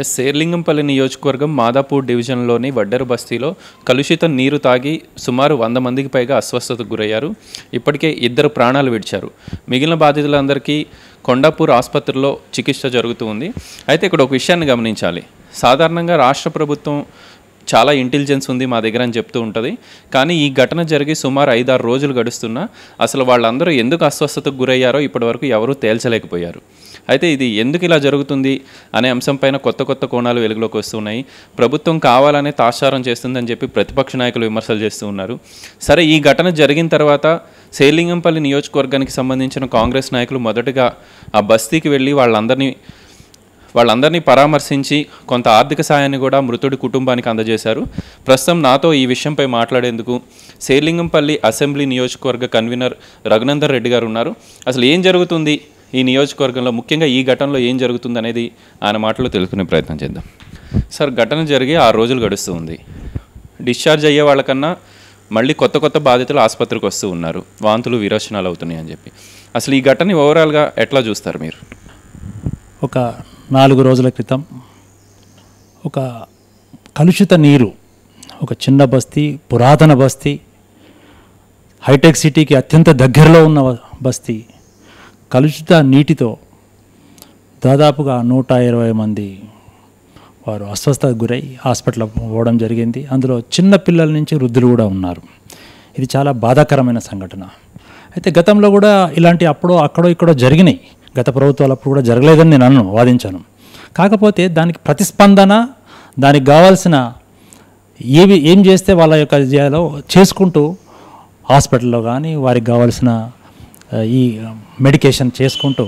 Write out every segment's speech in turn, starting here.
yes Serilingampally నియోజకవర్గం మాదాపూర్ డివిజన్లోని వడ్డరు బస్తీలో కలుషితం నీరు తాగి సుమారు వంద మందికి పైగా అస్వస్థతకు గురయ్యారు ఇప్పటికే ఇద్దరు ప్రాణాలు విడిచారు మిగిలిన బాధితులందరికీ కొండాపూర్ ఆసుపత్రిలో చికిత్స జరుగుతూ ఉంది అయితే ఇక్కడ ఒక విషయాన్ని గమనించాలి సాధారణంగా రాష్ట్ర ప్రభుత్వం చాలా ఇంటెలిజెన్స్ ఉంది మా దగ్గర అని చెప్తూ ఉంటుంది కానీ ఈ ఘటన జరిగి సుమారు ఐదారు రోజులు గడుస్తున్నా అసలు వాళ్ళందరూ ఎందుకు అస్వస్థతకు గురయ్యారో ఇప్పటివరకు ఎవరూ తేల్చలేకపోయారు అయితే ఇది ఎందుకు ఇలా జరుగుతుంది అనే అంశం పైన కొత్త కొత్త కోణాలు వెలుగులోకి వస్తున్నాయి ప్రభుత్వం కావాలనే తాశారం చేస్తుందని చెప్పి ప్రతిపక్ష నాయకులు విమర్శలు చేస్తూ ఉన్నారు సరే ఈ ఘటన జరిగిన తర్వాత సేలింగంపల్లి నియోజకవర్గానికి సంబంధించిన కాంగ్రెస్ నాయకులు మొదటగా ఆ బస్తీకి వెళ్ళి వాళ్ళందరినీ వాళ్ళందరినీ పరామర్శించి కొంత ఆర్థిక సాయాన్ని కూడా మృతుడి కుటుంబానికి అందజేశారు ప్రస్తుతం నాతో ఈ విషయంపై మాట్లాడేందుకు శేర్లింగంపల్లి అసెంబ్లీ నియోజకవర్గ కన్వీనర్ రఘునందర్ రెడ్డి గారు ఉన్నారు అసలు ఏం జరుగుతుంది ఈ నియోజకవర్గంలో ముఖ్యంగా ఈ ఘటనలో ఏం జరుగుతుంది అనేది ఆయన మాటలో తెలుసుకునే ప్రయత్నం చేద్దాం సార్ ఘటన జరిగి ఆరు రోజులు గడుస్తూ ఉంది డిశ్చార్జ్ అయ్యే వాళ్ళకన్నా మళ్ళీ కొత్త కొత్త బాధితులు ఆసుపత్రికి వస్తూ ఉన్నారు వాంతులు విరోచనాలు అవుతున్నాయి అని చెప్పి అసలు ఈ ఘటన ఓవరాల్గా ఎట్లా చూస్తారు మీరు ఒక నాలుగు రోజుల క్రితం ఒక కలుషిత నీరు ఒక చిన్న బస్తీ పురాతన బస్తీ హైటెక్ సిటీకి అత్యంత దగ్గరలో ఉన్న బస్తీ కలుషిత నీటితో దాదాపుగా నూట ఇరవై మంది వారు అస్వస్థతకు గురై హాస్పిటల్ పోవడం జరిగింది అందులో చిన్న పిల్లల నుంచి వృద్ధులు కూడా ఉన్నారు ఇది చాలా బాధాకరమైన సంఘటన అయితే గతంలో కూడా ఇలాంటి అప్పుడో అక్కడో ఇక్కడో జరిగినాయి గత ప్రభుత్వాలు అప్పుడు కూడా జరగలేదని నేను అన్ను వాదించాను కాకపోతే దానికి ప్రతిస్పందన దానికి కావాల్సిన ఏవి ఏం చేస్తే వాళ్ళ యొక్క చేయాలో చేసుకుంటూ హాస్పిటల్లో కానీ వారికి కావాల్సిన ఈ మెడికేషన్ చేసుకుంటూ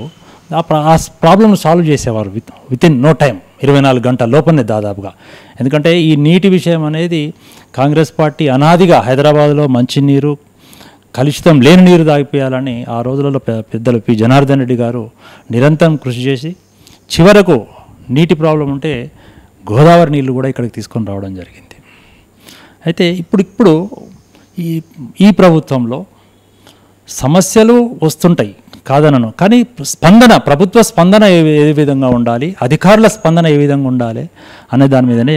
ఆ ప్రాబ్లమ్ సాల్వ్ చేసేవారు with with in no time ఇరవై నాలుగు గంటల లోపలనే దాదాపుగా ఎందుకంటే ఈ నీటి విషయం అనేది కాంగ్రెస్ పార్టీ అనాదిగా హైదరాబాద్లో మంచినీరు కలుషితం లేని నీరు తాగిపోయాలని ఆ రోజులలో పెద్దలు పి జనార్దన్ రెడ్డి గారు నిరంతరం కృషి చేసి చివరకు నీటి ప్రాబ్లం ఉంటే గోదావరి నీళ్లు కూడా ఇక్కడికి తీసుకొని రావడం జరిగింది అయితే ఇప్పుడు ఇప్పుడు ఈ ఈ ప్రభుత్వంలో సమస్యలు వస్తుంటాయి కాదనను కానీ స్పందన ప్రభుత్వ స్పందన ఏ ఏ విధంగా ఉండాలి అధికారుల స్పందన ఏ విధంగా ఉండాలి అనే దాని మీదనే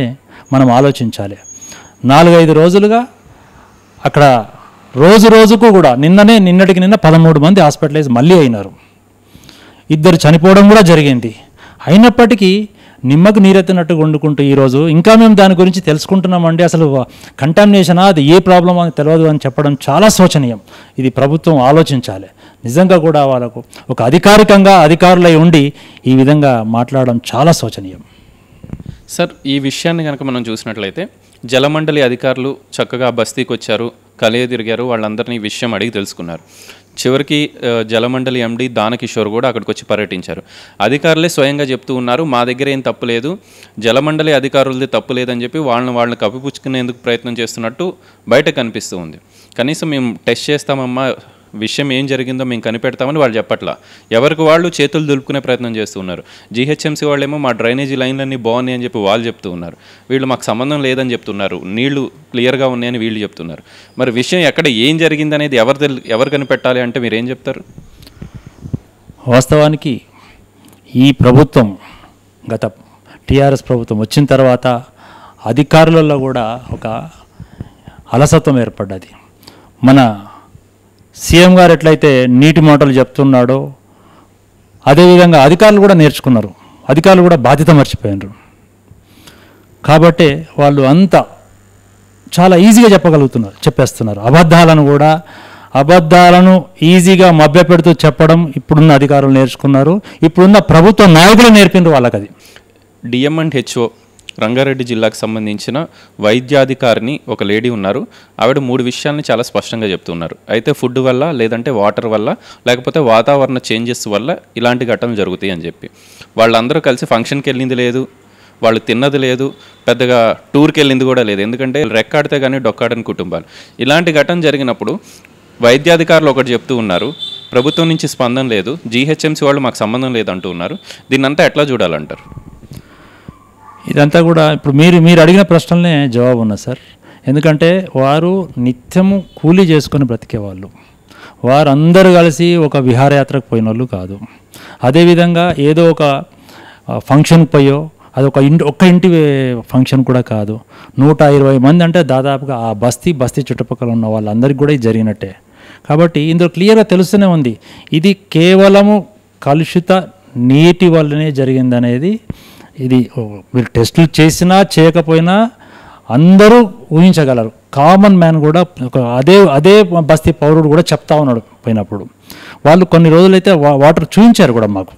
మనం ఆలోచించాలి నాలుగైదు రోజులుగా అక్కడ రోజు రోజుకు కూడా నిన్ననే నిన్నటికి నిన్న పదమూడు మంది హాస్పిటలైజ్ మళ్ళీ అయినారు ఇద్దరు చనిపోవడం కూడా జరిగింది అయినప్పటికీ నిమ్మకు నీరెత్తినట్టు వండుకుంటూ ఈరోజు ఇంకా మేము దాని గురించి తెలుసుకుంటున్నామండి అసలు కంటామినేషనా అది ఏ ప్రాబ్లం అని తెలియదు అని చెప్పడం చాలా శోచనీయం ఇది ప్రభుత్వం ఆలోచించాలి నిజంగా కూడా వాళ్ళకు ఒక అధికారికంగా అధికారులై ఉండి ఈ విధంగా మాట్లాడడం చాలా శోచనీయం సార్ ఈ విషయాన్ని కనుక మనం చూసినట్లయితే జలమండలి అధికారులు చక్కగా బస్తీకి వచ్చారు కలియ తిరిగారు వాళ్ళందరినీ విషయం అడిగి తెలుసుకున్నారు చివరికి జలమండలి ఎండి దానకిషోర్ కూడా అక్కడికి వచ్చి పర్యటించారు అధికారులే స్వయంగా చెప్తూ ఉన్నారు మా దగ్గర ఏం తప్పు లేదు జలమండలి అధికారులది తప్పు లేదని చెప్పి వాళ్ళని వాళ్ళని కప్పిపుచ్చుకునేందుకు ప్రయత్నం చేస్తున్నట్టు బయట కనిపిస్తూ ఉంది కనీసం మేము టెస్ట్ చేస్తామమ్మా విషయం ఏం జరిగిందో మేము కనిపెడతామని వాళ్ళు చెప్పట్లా ఎవరికి వాళ్ళు చేతులు దులుపుకునే ప్రయత్నం చేస్తున్నారు జీహెచ్ఎంసీ వాళ్ళేమో మా డ్రైనేజీ లైన్లన్నీ బాగున్నాయి అని చెప్పి వాళ్ళు చెప్తూ ఉన్నారు వీళ్ళు మాకు సంబంధం లేదని చెప్తున్నారు నీళ్లు క్లియర్గా ఉన్నాయని వీళ్ళు చెప్తున్నారు మరి విషయం ఎక్కడ ఏం జరిగింది అనేది ఎవరు తెలు ఎవరు కనిపెట్టాలి అంటే మీరు ఏం చెప్తారు వాస్తవానికి ఈ ప్రభుత్వం గత టీఆర్ఎస్ ప్రభుత్వం వచ్చిన తర్వాత అధికారులలో కూడా ఒక అలసత్వం ఏర్పడ్డది మన సీఎం గారు ఎట్లయితే నీటి మాటలు చెప్తున్నాడో అదేవిధంగా అధికారులు కూడా నేర్చుకున్నారు అధికారులు కూడా బాధ్యత మర్చిపోయినారు కాబట్టి వాళ్ళు అంతా చాలా ఈజీగా చెప్పగలుగుతున్నారు చెప్పేస్తున్నారు అబద్ధాలను కూడా అబద్ధాలను ఈజీగా మభ్యపెడుతూ చెప్పడం ఇప్పుడున్న అధికారులు నేర్చుకున్నారు ఇప్పుడున్న ప్రభుత్వ నాయకులు నేర్పినారు వాళ్ళకి అది డిఎం అండ్ హెచ్ఓ రంగారెడ్డి జిల్లాకు సంబంధించిన వైద్యాధికారిని ఒక లేడీ ఉన్నారు ఆవిడ మూడు విషయాలని చాలా స్పష్టంగా చెప్తున్నారు అయితే ఫుడ్ వల్ల లేదంటే వాటర్ వల్ల లేకపోతే వాతావరణ చేంజెస్ వల్ల ఇలాంటి ఘటనలు జరుగుతాయి అని చెప్పి వాళ్ళందరూ కలిసి ఫంక్షన్కి వెళ్ళింది లేదు వాళ్ళు తిన్నది లేదు పెద్దగా టూర్కి వెళ్ళింది కూడా లేదు ఎందుకంటే రెక్కాడితే కానీ డొక్కాడని కుటుంబాలు ఇలాంటి ఘటన జరిగినప్పుడు వైద్యాధికారులు ఒకటి చెప్తూ ఉన్నారు ప్రభుత్వం నుంచి స్పందన లేదు జీహెచ్ఎంసీ వాళ్ళు మాకు సంబంధం లేదు అంటూ ఉన్నారు దీన్నంతా ఎట్లా చూడాలంటారు ఇదంతా కూడా ఇప్పుడు మీరు మీరు అడిగిన ప్రశ్నలనే జవాబు ఉన్నా సార్ ఎందుకంటే వారు నిత్యము కూలీ చేసుకొని బ్రతికేవాళ్ళు వారందరూ కలిసి ఒక విహారయాత్రకు పోయిన వాళ్ళు కాదు అదేవిధంగా ఏదో ఒక ఫంక్షన్కి పోయో అది ఒక ఇంటి ఒక్క ఇంటి ఫంక్షన్ కూడా కాదు నూట ఇరవై మంది అంటే దాదాపుగా ఆ బస్తీ బస్తీ చుట్టుపక్కల ఉన్న వాళ్ళందరికీ కూడా ఇది జరిగినట్టే కాబట్టి ఇందులో క్లియర్గా తెలుస్తూనే ఉంది ఇది కేవలము కలుషిత నీటి వల్లనే జరిగిందనేది ఇది మీరు టెస్టులు చేసినా చేయకపోయినా అందరూ ఊహించగలరు కామన్ మ్యాన్ కూడా ఒక అదే అదే బస్తీ పౌరుడు కూడా చెప్తా ఉన్నాడు పోయినప్పుడు వాళ్ళు కొన్ని రోజులైతే వాటర్ చూపించారు కూడా మాకు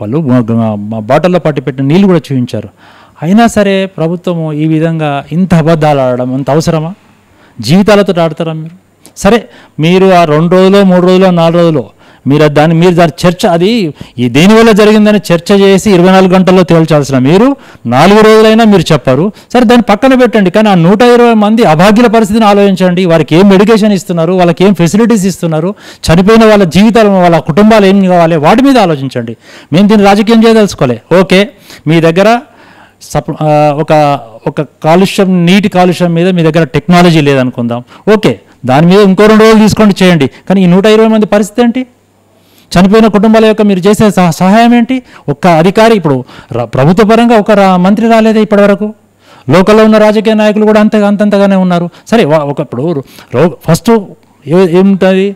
వాళ్ళు బాటిల్లో పట్టి పెట్టిన నీళ్ళు కూడా చూపించారు అయినా సరే ప్రభుత్వము ఈ విధంగా ఇంత అబద్ధాలు ఆడడం అంత అవసరమా జీవితాలతో ఆడతారా మీరు సరే మీరు ఆ రెండు రోజులు మూడు రోజులు నాలుగు రోజులు మీరు దాన్ని మీరు దాని చర్చ అది ఈ దేనివల్ల జరిగిందని చర్చ చేసి ఇరవై నాలుగు గంటల్లో తేల్చాల్సిన మీరు నాలుగు రోజులైనా మీరు చెప్పారు సరే దాన్ని పక్కన పెట్టండి కానీ ఆ నూట ఇరవై మంది అభాగ్యుల పరిస్థితిని ఆలోచించండి వారికి ఏం మెడికేషన్ ఇస్తున్నారు వాళ్ళకి ఏం ఫెసిలిటీస్ ఇస్తున్నారు చనిపోయిన వాళ్ళ జీవితాలు వాళ్ళ కుటుంబాలు ఏం కావాలి వాటి మీద ఆలోచించండి మేము దీన్ని రాజకీయం చేయదలుచుకోలే ఓకే మీ దగ్గర సప్ ఒక ఒక కాలుష్యం నీటి కాలుష్యం మీద మీ దగ్గర టెక్నాలజీ లేదనుకుందాం ఓకే దాని మీద ఇంకో రెండు రోజులు తీసుకోండి చేయండి కానీ ఈ నూట ఇరవై మంది పరిస్థితి ఏంటి చనిపోయిన కుటుంబాల యొక్క మీరు చేసే సహాయం ఏంటి ఒక్క అధికారి ఇప్పుడు ప్రభుత్వ పరంగా ఒక మంత్రి రాలేదే ఇప్పటివరకు లోకల్లో ఉన్న రాజకీయ నాయకులు కూడా అంత అంతంతగానే ఉన్నారు సరే ఒకప్పుడు ఫస్ట్ ఏముంటుంది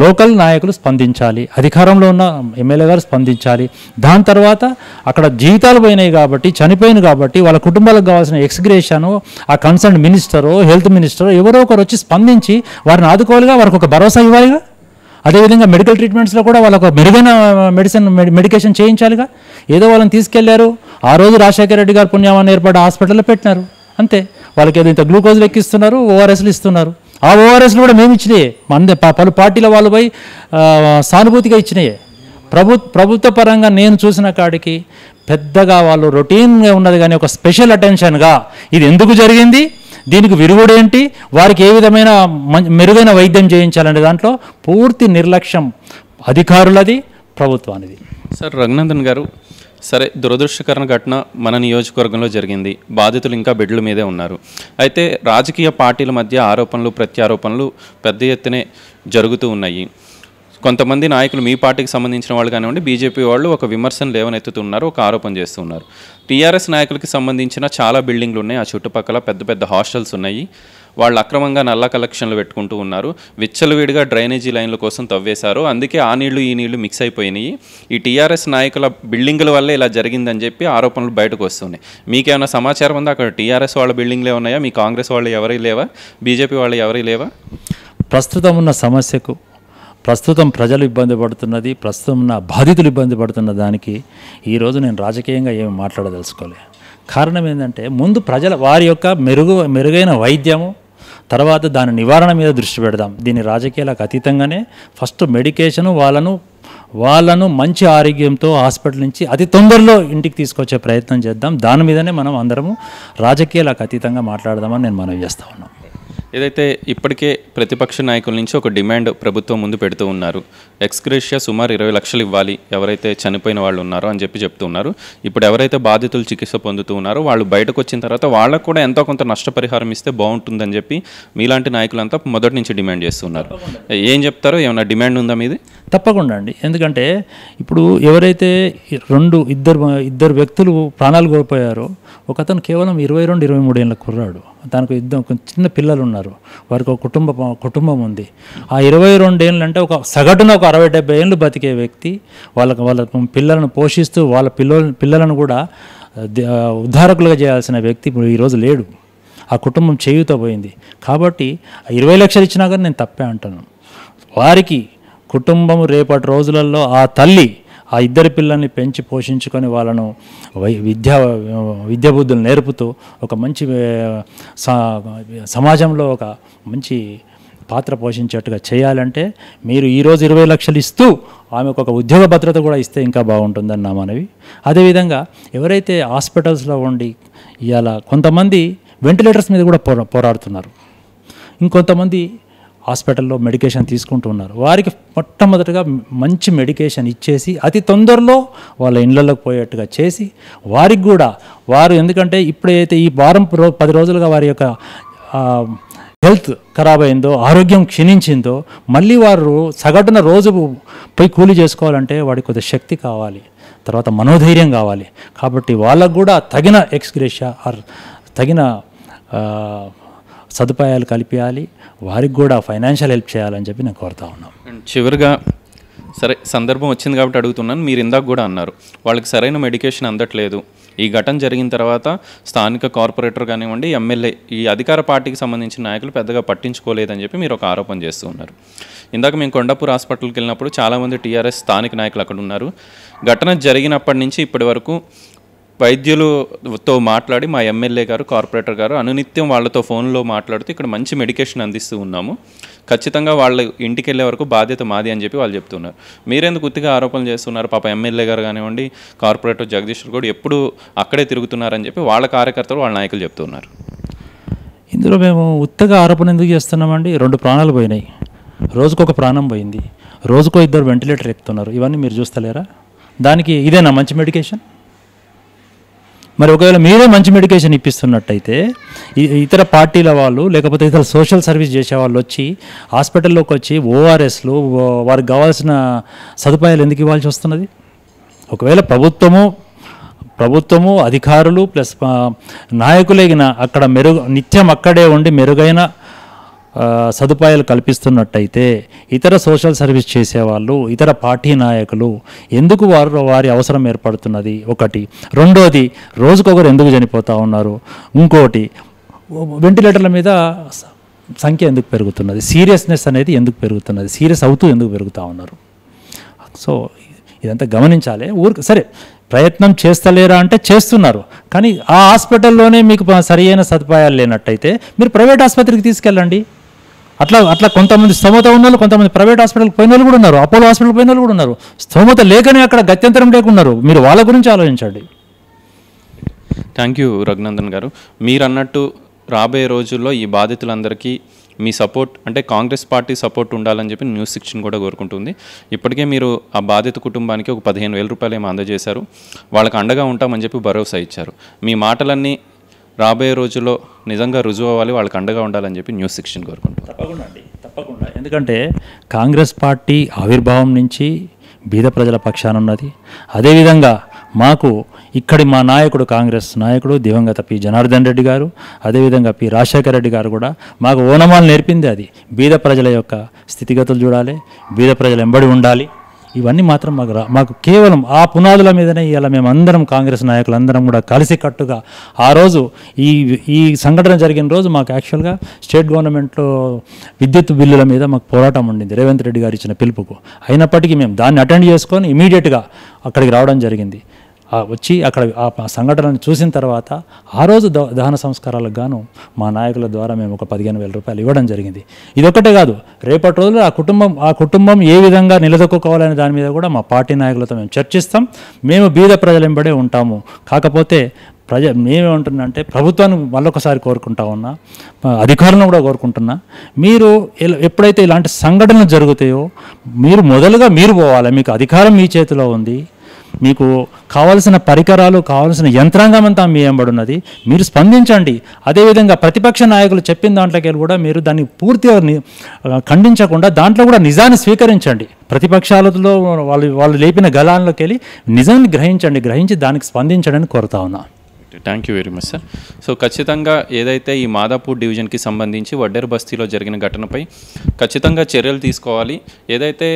లోకల్ నాయకులు స్పందించాలి అధికారంలో ఉన్న ఎమ్మెల్యే గారు స్పందించాలి దాని తర్వాత అక్కడ జీవితాలు పోయినాయి కాబట్టి చనిపోయినాయి కాబట్టి వాళ్ళ కుటుంబాలకు కావాల్సిన ఎక్స్గ్రేషన్ ఆ కన్సర్న్ మినిస్టరో హెల్త్ మినిస్టరో ఎవరో ఒకరు వచ్చి స్పందించి వారిని ఆదుకోవాలిగా వారికి ఒక భరోసా ఇవ్వాలిగా అదేవిధంగా మెడికల్ ట్రీట్మెంట్స్లో కూడా వాళ్ళకు మెరుగైన మెడిసిన్ మెడికేషన్ చేయించాలిగా ఏదో వాళ్ళని తీసుకెళ్లారు ఆ రోజు రాజశేఖర రెడ్డి గారు పుణ్యామాన్ని ఏర్పాటు హాస్పిటల్లో పెట్టినారు అంతే వాళ్ళకి ఏదైతే గ్లూకోజ్ గ్లూకోజ్లు ఎక్కిస్తున్నారు ఓఆర్ఎస్లు ఇస్తున్నారు ఆ ఓఆర్ఎస్లు కూడా మేము ఇచ్చినాయి మన పలు పార్టీల వాళ్ళు పోయి సానుభూతిగా ఇచ్చినాయి ప్రభు ప్రభుత్వ పరంగా నేను చూసిన కాడికి పెద్దగా వాళ్ళు రొటీన్గా ఉన్నది కానీ ఒక స్పెషల్ అటెన్షన్గా ఇది ఎందుకు జరిగింది దీనికి విరుగుడేంటి వారికి ఏ విధమైన మెరుగైన వైద్యం చేయించాలనే దాంట్లో పూర్తి నిర్లక్ష్యం అధికారులది ప్రభుత్వానిది సార్ రఘునందన్ గారు సరే దురదృష్టకరణ ఘటన మన నియోజకవర్గంలో జరిగింది బాధితులు ఇంకా బిడ్డల మీదే ఉన్నారు అయితే రాజకీయ పార్టీల మధ్య ఆరోపణలు ప్రత్యారోపణలు పెద్ద ఎత్తునే జరుగుతూ ఉన్నాయి కొంతమంది నాయకులు మీ పార్టీకి సంబంధించిన వాళ్ళు కానివ్వండి బీజేపీ వాళ్ళు ఒక విమర్శను లేవనెత్తుతున్నారు ఒక ఆరోపణ చేస్తున్నారు టీఆర్ఎస్ నాయకులకి సంబంధించిన చాలా బిల్డింగ్లు ఉన్నాయి ఆ చుట్టుపక్కల పెద్ద పెద్ద హాస్టల్స్ ఉన్నాయి వాళ్ళు అక్రమంగా నల్ల కలెక్షన్లు పెట్టుకుంటూ ఉన్నారు విచ్చలు విడిగా డ్రైనేజీ లైన్ల కోసం తవ్వేశారు అందుకే ఆ నీళ్లు ఈ నీళ్లు మిక్స్ అయిపోయినాయి ఈ టీఆర్ఎస్ నాయకుల బిల్డింగ్ల వల్ల ఇలా జరిగిందని చెప్పి ఆరోపణలు బయటకు వస్తున్నాయి మీకేమైనా సమాచారం ఉందా అక్కడ టీఆర్ఎస్ వాళ్ళ బిల్డింగ్లే ఉన్నాయా మీ కాంగ్రెస్ వాళ్ళు ఎవరీ లేవా బీజేపీ వాళ్ళు ఎవరీ లేవా ప్రస్తుతం ఉన్న సమస్యకు ప్రస్తుతం ప్రజలు ఇబ్బంది పడుతున్నది ప్రస్తుతం నా బాధితులు ఇబ్బంది పడుతున్న దానికి ఈరోజు నేను రాజకీయంగా ఏమి మాట్లాడదలుచుకోలే కారణం ఏంటంటే ముందు ప్రజల వారి యొక్క మెరుగు మెరుగైన వైద్యము తర్వాత దాని నివారణ మీద దృష్టి పెడదాం దీని రాజకీయాలకు అతీతంగానే ఫస్ట్ మెడికేషను వాళ్ళను వాళ్ళను మంచి ఆరోగ్యంతో హాస్పిటల్ నుంచి అతి తొందరలో ఇంటికి తీసుకొచ్చే ప్రయత్నం చేద్దాం దాని మీదనే మనం అందరము రాజకీయాలకు అతీతంగా మాట్లాడదామని నేను మనవి చేస్తా ఉన్నాను ఏదైతే ఇప్పటికే ప్రతిపక్ష నాయకుల నుంచి ఒక డిమాండ్ ప్రభుత్వం ముందు పెడుతూ ఉన్నారు ఎక్స్గ్రేషియా సుమారు ఇరవై లక్షలు ఇవ్వాలి ఎవరైతే చనిపోయిన వాళ్ళు ఉన్నారో అని చెప్పి చెప్తూ ఉన్నారు ఇప్పుడు ఎవరైతే బాధితులు చికిత్స పొందుతూ ఉన్నారో వాళ్ళు బయటకు వచ్చిన తర్వాత వాళ్ళకు కూడా ఎంతో కొంత నష్టపరిహారం ఇస్తే బాగుంటుందని చెప్పి మీలాంటి నాయకులంతా మొదటి నుంచి డిమాండ్ చేస్తున్నారు ఏం చెప్తారో ఏమైనా డిమాండ్ ఉందా మీది తప్పకుండా అండి ఎందుకంటే ఇప్పుడు ఎవరైతే రెండు ఇద్దరు ఇద్దరు వ్యక్తులు ప్రాణాలు కోల్పోయారో ఒకతను కేవలం ఇరవై రెండు ఇరవై మూడు ఏళ్ళ కుర్రాడు దానికి ఇద్దరు చిన్న పిల్లలు ఉన్నారు వారికి ఒక కుటుంబ కుటుంబం ఉంది ఆ ఇరవై ఏళ్ళు అంటే ఒక సగటున ఒక అరవై డెబ్బై ఏళ్ళు బతికే వ్యక్తి వాళ్ళకి వాళ్ళ పిల్లలను పోషిస్తూ వాళ్ళ పిల్లల పిల్లలను కూడా ఉద్ధారకులుగా చేయాల్సిన వ్యక్తి ఈరోజు లేడు ఆ కుటుంబం చేయుతో పోయింది కాబట్టి ఇరవై లక్షలు ఇచ్చినా కానీ నేను తప్పే అంటాను వారికి కుటుంబం రేపటి రోజులలో ఆ తల్లి ఆ ఇద్దరు పిల్లల్ని పెంచి పోషించుకొని వాళ్ళను విద్యా విద్యాబుద్ధులు నేర్పుతూ ఒక మంచి సమాజంలో ఒక మంచి పాత్ర పోషించేట్టుగా చేయాలంటే మీరు ఈరోజు ఇరవై లక్షలు ఇస్తూ ఆమెకు ఒక ఉద్యోగ భద్రత కూడా ఇస్తే ఇంకా బాగుంటుందని నా మనవి అదేవిధంగా ఎవరైతే హాస్పిటల్స్లో ఉండి ఇవాళ కొంతమంది వెంటిలేటర్స్ మీద కూడా పోరా పోరాడుతున్నారు ఇంకొంతమంది హాస్పిటల్లో మెడికేషన్ తీసుకుంటూ ఉన్నారు వారికి మొట్టమొదటిగా మంచి మెడికేషన్ ఇచ్చేసి అతి తొందరలో వాళ్ళ ఇళ్ళల్లోకి పోయేట్టుగా చేసి వారికి కూడా వారు ఎందుకంటే ఇప్పుడైతే ఈ వారం పది రోజులుగా వారి యొక్క హెల్త్ ఖరాబ్ అయిందో ఆరోగ్యం క్షీణించిందో మళ్ళీ వారు సగటున రోజు పోయి కూలి చేసుకోవాలంటే వాడికి కొద్ది శక్తి కావాలి తర్వాత మనోధైర్యం కావాలి కాబట్టి వాళ్ళకు కూడా తగిన ఎక్స్గ్రేషియా ఆర్ తగిన సదుపాయాలు కల్పించాలి వారికి కూడా ఫైనాన్షియల్ హెల్ప్ చేయాలని చెప్పి నేను కోరుతా ఉన్నాం చివరిగా సరే సందర్భం వచ్చింది కాబట్టి అడుగుతున్నాను మీరు ఇందాక కూడా అన్నారు వాళ్ళకి సరైన మెడికేషన్ అందట్లేదు ఈ ఘటన జరిగిన తర్వాత స్థానిక కార్పొరేటర్ కానివ్వండి ఎమ్మెల్యే ఈ అధికార పార్టీకి సంబంధించిన నాయకులు పెద్దగా పట్టించుకోలేదని చెప్పి మీరు ఒక ఆరోపణ చేస్తూ ఉన్నారు ఇందాక మేము కొండాపూర్ హాస్పిటల్కి వెళ్ళినప్పుడు చాలామంది టీఆర్ఎస్ స్థానిక నాయకులు అక్కడ ఉన్నారు ఘటన జరిగినప్పటి నుంచి ఇప్పటి వరకు వైద్యులతో మాట్లాడి మా ఎమ్మెల్యే గారు కార్పొరేటర్ గారు అనునిత్యం వాళ్ళతో ఫోన్లో మాట్లాడుతూ ఇక్కడ మంచి మెడికేషన్ అందిస్తూ ఉన్నాము ఖచ్చితంగా వాళ్ళ ఇంటికి వెళ్ళే వరకు బాధ్యత మాది అని చెప్పి వాళ్ళు చెప్తున్నారు మీరెందుకు గుర్తిగా ఆరోపణలు చేస్తున్నారు పాప ఎమ్మెల్యే గారు కానివ్వండి కార్పొరేటర్ జగదీశ్వర్ కూడా ఎప్పుడు అక్కడే తిరుగుతున్నారని చెప్పి వాళ్ళ కార్యకర్తలు వాళ్ళ నాయకులు చెప్తున్నారు ఇందులో మేము ఉత్తగా ఆరోపణ ఎందుకు చేస్తున్నామండి రెండు ప్రాణాలు పోయినాయి రోజుకు ఒక ప్రాణం పోయింది రోజుకో ఇద్దరు వెంటిలేటర్ ఎక్కుతున్నారు ఇవన్నీ మీరు చూస్తలేరా దానికి ఇదేనా మంచి మెడికేషన్ మరి ఒకవేళ మీరే మంచి మెడికేషన్ ఇప్పిస్తున్నట్టయితే ఇతర పార్టీల వాళ్ళు లేకపోతే ఇతర సోషల్ సర్వీస్ చేసే వాళ్ళు వచ్చి హాస్పిటల్లోకి వచ్చి ఓఆర్ఎస్లు వారికి కావాల్సిన సదుపాయాలు ఎందుకు ఇవ్వాల్సి వస్తున్నది ఒకవేళ ప్రభుత్వము ప్రభుత్వము అధికారులు ప్లస్ నాయకులేగిన అక్కడ మెరుగు నిత్యం అక్కడే ఉండి మెరుగైన సదుపాయాలు కల్పిస్తున్నట్టయితే ఇతర సోషల్ సర్వీస్ చేసేవాళ్ళు ఇతర పార్టీ నాయకులు ఎందుకు వారు వారి అవసరం ఏర్పడుతున్నది ఒకటి రెండోది రోజుకొకరు ఎందుకు చనిపోతూ ఉన్నారు ఇంకోటి వెంటిలేటర్ల మీద సంఖ్య ఎందుకు పెరుగుతున్నది సీరియస్నెస్ అనేది ఎందుకు పెరుగుతున్నది సీరియస్ అవుతూ ఎందుకు పెరుగుతూ ఉన్నారు సో ఇదంతా గమనించాలి ఊరికి సరే ప్రయత్నం చేస్తలేరా అంటే చేస్తున్నారు కానీ ఆ హాస్పిటల్లోనే మీకు సరి అయిన సదుపాయాలు లేనట్టయితే మీరు ప్రైవేట్ ఆసుపత్రికి తీసుకెళ్ళండి అట్లా అట్లా కొంతమంది స్థోమత ఉన్నారు కొంతమంది ప్రైవేట్ హాస్పిటల్కి పోయిన వాళ్ళు కూడా ఉన్నారు అపోలో హాస్పిటల్ పోయిన వాళ్ళు కూడా ఉన్నారు స్థోమత లేకనే అక్కడ గత్యంతరం లేకున్నారు మీరు వాళ్ళ గురించి ఆలోచించండి థ్యాంక్ యూ రఘునందన్ గారు మీరు అన్నట్టు రాబోయే రోజుల్లో ఈ బాధితులందరికీ మీ సపోర్ట్ అంటే కాంగ్రెస్ పార్టీ సపోర్ట్ ఉండాలని చెప్పి న్యూస్ శిక్షణ కూడా కోరుకుంటుంది ఇప్పటికే మీరు ఆ బాధిత కుటుంబానికి ఒక పదిహేను వేల రూపాయలు ఏమో అందజేశారు వాళ్ళకి అండగా ఉంటామని చెప్పి భరోసా ఇచ్చారు మీ మాటలన్నీ రాబోయే రోజుల్లో నిజంగా రుజువు అవ్వాలి వాళ్ళకి అండగా ఉండాలని చెప్పి న్యూస్ సిక్షన్ కోరుకుంటున్నాను తప్పకుండా అండి తప్పకుండా ఎందుకంటే కాంగ్రెస్ పార్టీ ఆవిర్భావం నుంచి బీద ప్రజల పక్షాన ఉన్నది అదేవిధంగా మాకు ఇక్కడి మా నాయకుడు కాంగ్రెస్ నాయకుడు దివంగత పి జనార్దన్ రెడ్డి గారు అదేవిధంగా పి రాజశేఖర రెడ్డి గారు కూడా మాకు ఓనమాలు నేర్పింది అది బీద ప్రజల యొక్క స్థితిగతులు చూడాలి బీద ప్రజలు ఎంబడి ఉండాలి ఇవన్నీ మాత్రం మాకు రా మాకు కేవలం ఆ పునాదుల మీదనే ఇలా మేమందరం కాంగ్రెస్ నాయకులందరం కూడా కలిసి కట్టుగా ఆ రోజు ఈ ఈ సంఘటన జరిగిన రోజు మాకు యాక్చువల్గా స్టేట్ గవర్నమెంట్లో విద్యుత్ బిల్లుల మీద మాకు పోరాటం ఉండింది రేవంత్ రెడ్డి గారు ఇచ్చిన పిలుపుకు అయినప్పటికీ మేము దాన్ని అటెండ్ చేసుకొని ఇమీడియట్గా అక్కడికి రావడం జరిగింది వచ్చి అక్కడ ఆ సంఘటనను చూసిన తర్వాత ఆ రోజు దహన సంస్కారాలకు గాను మా నాయకుల ద్వారా మేము ఒక పదిహేను వేల రూపాయలు ఇవ్వడం జరిగింది ఇదొక్కటే కాదు రేపటి రోజులు ఆ కుటుంబం ఆ కుటుంబం ఏ విధంగా నిలదొక్కుకోవాలనే దాని మీద కూడా మా పార్టీ నాయకులతో మేము చర్చిస్తాం మేము బీద ప్రజలెంబడే ఉంటాము కాకపోతే ప్రజ మేమేమంటున్నంటే ప్రభుత్వాన్ని మళ్ళొకసారి కోరుకుంటా ఉన్నా అధికారులను కూడా కోరుకుంటున్నా మీరు ఎప్పుడైతే ఇలాంటి సంఘటనలు జరుగుతాయో మీరు మొదలుగా మీరు పోవాలి మీకు అధికారం మీ చేతిలో ఉంది మీకు కావలసిన పరికరాలు కావలసిన యంత్రాంగం అంతా మీ ఎంబడున్నది మీరు స్పందించండి అదేవిధంగా ప్రతిపక్ష నాయకులు చెప్పిన దాంట్లోకి కూడా మీరు దాన్ని పూర్తిగా ఖండించకుండా దాంట్లో కూడా నిజాన్ని స్వీకరించండి ప్రతిపక్షాలతో వాళ్ళు వాళ్ళు లేపిన గలాల్లోకి వెళ్ళి నిజాన్ని గ్రహించండి గ్రహించి దానికి స్పందించడని కోరుతా ఉన్నా thank you very much sir so ఖచ్చితంగా ఏదైతే ఈ మాదాపూర్ డివిజన్కి సంబంధించి వడ్డేరు బస్తీలో జరిగిన ఘటనపై ఖచ్చితంగా చర్యలు తీసుకోవాలి ఏదైతే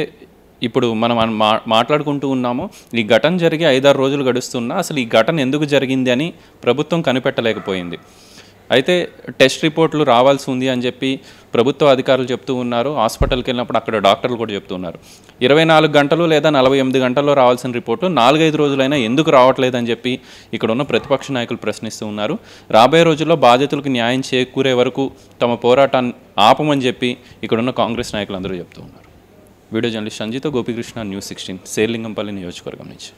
ఇప్పుడు మనం మా మాట్లాడుకుంటూ ఉన్నాము ఈ ఘటన జరిగి ఐదారు రోజులు గడుస్తున్నా అసలు ఈ ఘటన ఎందుకు జరిగింది అని ప్రభుత్వం కనిపెట్టలేకపోయింది అయితే టెస్ట్ రిపోర్ట్లు రావాల్సి ఉంది అని చెప్పి ప్రభుత్వ అధికారులు చెప్తూ ఉన్నారు హాస్పిటల్కి వెళ్ళినప్పుడు అక్కడ డాక్టర్లు కూడా చెప్తూ ఉన్నారు ఇరవై నాలుగు గంటలు లేదా నలభై ఎనిమిది గంటల్లో రావాల్సిన రిపోర్టు నాలుగైదు రోజులైనా ఎందుకు రావట్లేదని చెప్పి ఇక్కడ ఉన్న ప్రతిపక్ష నాయకులు ప్రశ్నిస్తూ ఉన్నారు రాబోయే రోజుల్లో బాధితులకు న్యాయం చేకూరే వరకు తమ పోరాటాన్ని ఆపమని చెప్పి ఇక్కడున్న కాంగ్రెస్ అందరూ చెప్తూ ఉన్నారు వీడియో జర్నలిస్ట్ సంజీతో గోపికృష్ణ న్యూస్ సిక్స్టీన్ శేర్లింగంపల్లి నియోజకవర్గం నుంచి